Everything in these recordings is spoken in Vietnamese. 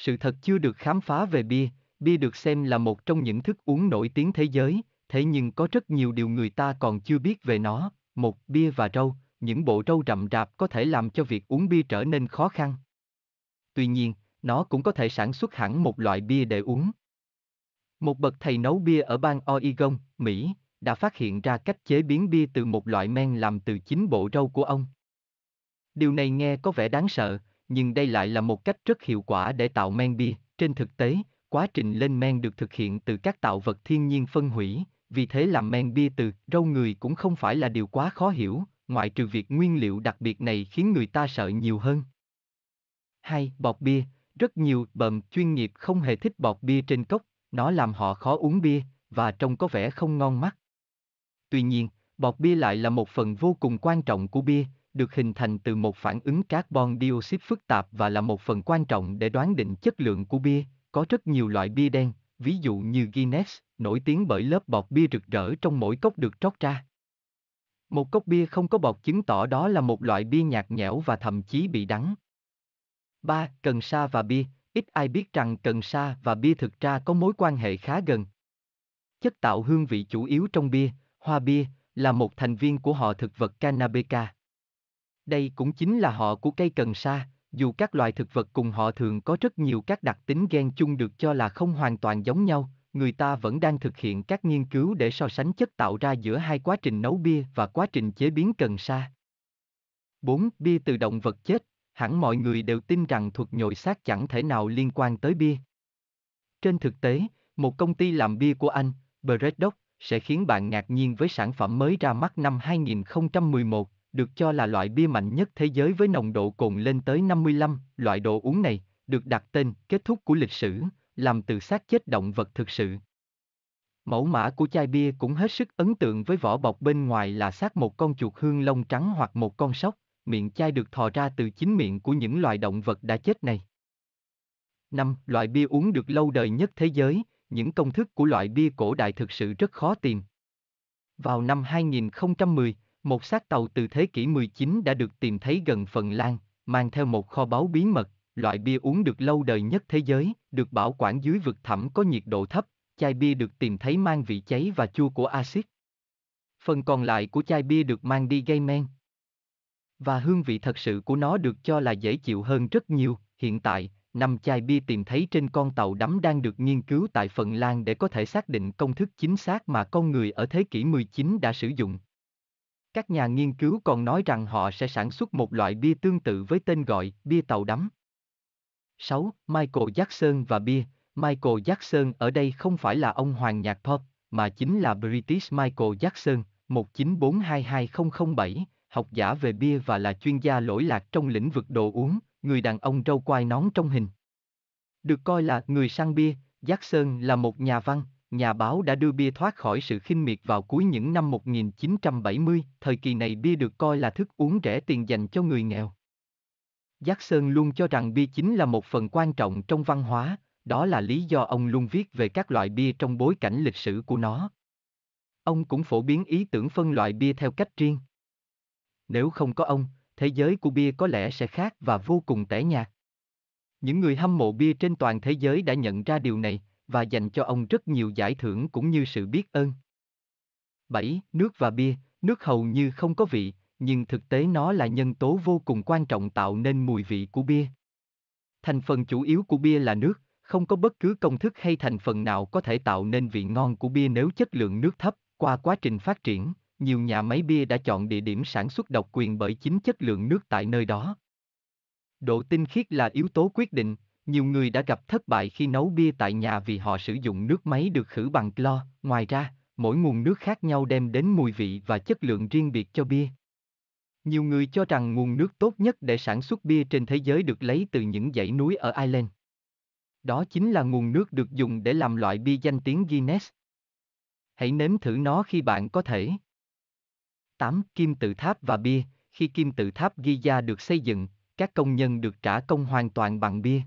Sự thật chưa được khám phá về bia, bia được xem là một trong những thức uống nổi tiếng thế giới, thế nhưng có rất nhiều điều người ta còn chưa biết về nó. Một, bia và râu, những bộ râu rậm rạp có thể làm cho việc uống bia trở nên khó khăn. Tuy nhiên, nó cũng có thể sản xuất hẳn một loại bia để uống. Một bậc thầy nấu bia ở bang Oregon, Mỹ, đã phát hiện ra cách chế biến bia từ một loại men làm từ chính bộ râu của ông. Điều này nghe có vẻ đáng sợ, nhưng đây lại là một cách rất hiệu quả để tạo men bia. Trên thực tế, quá trình lên men được thực hiện từ các tạo vật thiên nhiên phân hủy, vì thế làm men bia từ râu người cũng không phải là điều quá khó hiểu, ngoại trừ việc nguyên liệu đặc biệt này khiến người ta sợ nhiều hơn. 2. Bọt bia Rất nhiều bầm chuyên nghiệp không hề thích bọt bia trên cốc, nó làm họ khó uống bia, và trông có vẻ không ngon mắt. Tuy nhiên, bọt bia lại là một phần vô cùng quan trọng của bia, được hình thành từ một phản ứng carbon dioxide phức tạp và là một phần quan trọng để đoán định chất lượng của bia. Có rất nhiều loại bia đen, ví dụ như Guinness, nổi tiếng bởi lớp bọt bia rực rỡ trong mỗi cốc được trót ra. Một cốc bia không có bọt chứng tỏ đó là một loại bia nhạt nhẽo và thậm chí bị đắng. 3. Cần sa và bia Ít ai biết rằng cần sa và bia thực ra có mối quan hệ khá gần. Chất tạo hương vị chủ yếu trong bia, hoa bia, là một thành viên của họ thực vật Cannabica. Đây cũng chính là họ của cây cần sa, dù các loài thực vật cùng họ thường có rất nhiều các đặc tính gen chung được cho là không hoàn toàn giống nhau, người ta vẫn đang thực hiện các nghiên cứu để so sánh chất tạo ra giữa hai quá trình nấu bia và quá trình chế biến cần sa. 4. Bia từ động vật chết Hẳn mọi người đều tin rằng thuật nhồi xác chẳng thể nào liên quan tới bia. Trên thực tế, một công ty làm bia của Anh, Breddock, sẽ khiến bạn ngạc nhiên với sản phẩm mới ra mắt năm 2011, được cho là loại bia mạnh nhất thế giới với nồng độ cồn lên tới 55, loại đồ uống này, được đặt tên kết thúc của lịch sử, làm từ xác chết động vật thực sự. Mẫu mã của chai bia cũng hết sức ấn tượng với vỏ bọc bên ngoài là xác một con chuột hương lông trắng hoặc một con sóc, miệng chai được thò ra từ chính miệng của những loài động vật đã chết này. 5. Loại bia uống được lâu đời nhất thế giới, những công thức của loại bia cổ đại thực sự rất khó tìm. Vào năm 2010, một xác tàu từ thế kỷ 19 đã được tìm thấy gần Phần Lan, mang theo một kho báu bí mật, loại bia uống được lâu đời nhất thế giới, được bảo quản dưới vực thẳm có nhiệt độ thấp, chai bia được tìm thấy mang vị cháy và chua của axit. Phần còn lại của chai bia được mang đi gây men. Và hương vị thật sự của nó được cho là dễ chịu hơn rất nhiều, hiện tại, năm chai bia tìm thấy trên con tàu đắm đang được nghiên cứu tại Phần Lan để có thể xác định công thức chính xác mà con người ở thế kỷ 19 đã sử dụng. Các nhà nghiên cứu còn nói rằng họ sẽ sản xuất một loại bia tương tự với tên gọi bia tàu đắm. 6. Michael Jackson và bia Michael Jackson ở đây không phải là ông hoàng nhạc pop, mà chính là British Michael Jackson, 19422007, học giả về bia và là chuyên gia lỗi lạc trong lĩnh vực đồ uống, người đàn ông râu quai nón trong hình. Được coi là người sang bia, Jackson là một nhà văn, nhà báo đã đưa bia thoát khỏi sự khinh miệt vào cuối những năm 1970, thời kỳ này bia được coi là thức uống rẻ tiền dành cho người nghèo. Giác Sơn luôn cho rằng bia chính là một phần quan trọng trong văn hóa, đó là lý do ông luôn viết về các loại bia trong bối cảnh lịch sử của nó. Ông cũng phổ biến ý tưởng phân loại bia theo cách riêng. Nếu không có ông, thế giới của bia có lẽ sẽ khác và vô cùng tẻ nhạt. Những người hâm mộ bia trên toàn thế giới đã nhận ra điều này, và dành cho ông rất nhiều giải thưởng cũng như sự biết ơn. 7. Nước và bia, nước hầu như không có vị, nhưng thực tế nó là nhân tố vô cùng quan trọng tạo nên mùi vị của bia. Thành phần chủ yếu của bia là nước, không có bất cứ công thức hay thành phần nào có thể tạo nên vị ngon của bia nếu chất lượng nước thấp. Qua quá trình phát triển, nhiều nhà máy bia đã chọn địa điểm sản xuất độc quyền bởi chính chất lượng nước tại nơi đó. Độ tinh khiết là yếu tố quyết định, nhiều người đã gặp thất bại khi nấu bia tại nhà vì họ sử dụng nước máy được khử bằng clo. Ngoài ra, mỗi nguồn nước khác nhau đem đến mùi vị và chất lượng riêng biệt cho bia. Nhiều người cho rằng nguồn nước tốt nhất để sản xuất bia trên thế giới được lấy từ những dãy núi ở Ireland. Đó chính là nguồn nước được dùng để làm loại bia danh tiếng Guinness. Hãy nếm thử nó khi bạn có thể. 8. Kim tự tháp và bia Khi kim tự tháp Giza được xây dựng, các công nhân được trả công hoàn toàn bằng bia.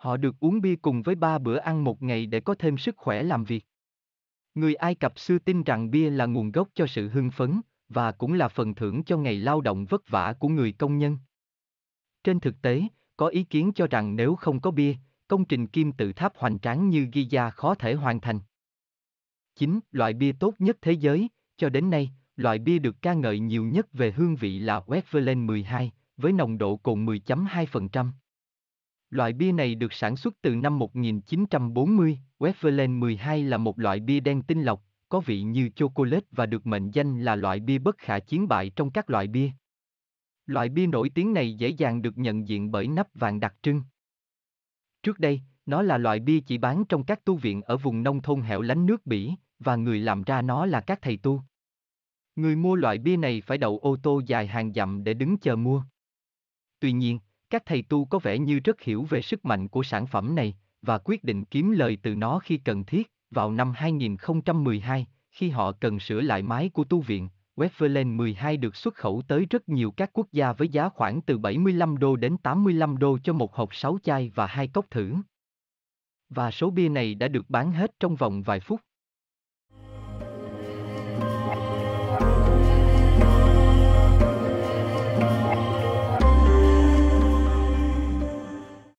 Họ được uống bia cùng với ba bữa ăn một ngày để có thêm sức khỏe làm việc. Người Ai Cập xưa tin rằng bia là nguồn gốc cho sự hưng phấn và cũng là phần thưởng cho ngày lao động vất vả của người công nhân. Trên thực tế, có ý kiến cho rằng nếu không có bia, công trình kim tự tháp hoành tráng như Giza khó thể hoàn thành. 9. Loại bia tốt nhất thế giới, cho đến nay, loại bia được ca ngợi nhiều nhất về hương vị là Westphalen 12, với nồng độ cồn 10.2%. Loại bia này được sản xuất từ năm 1940, Westphalen 12 là một loại bia đen tinh lọc, có vị như chocolate và được mệnh danh là loại bia bất khả chiến bại trong các loại bia. Loại bia nổi tiếng này dễ dàng được nhận diện bởi nắp vàng đặc trưng. Trước đây, nó là loại bia chỉ bán trong các tu viện ở vùng nông thôn hẻo lánh nước Bỉ, và người làm ra nó là các thầy tu. Người mua loại bia này phải đậu ô tô dài hàng dặm để đứng chờ mua. Tuy nhiên, các thầy tu có vẻ như rất hiểu về sức mạnh của sản phẩm này và quyết định kiếm lời từ nó khi cần thiết. Vào năm 2012, khi họ cần sửa lại mái của tu viện, Westphalen 12 được xuất khẩu tới rất nhiều các quốc gia với giá khoảng từ 75 đô đến 85 đô cho một hộp 6 chai và hai cốc thử. Và số bia này đã được bán hết trong vòng vài phút.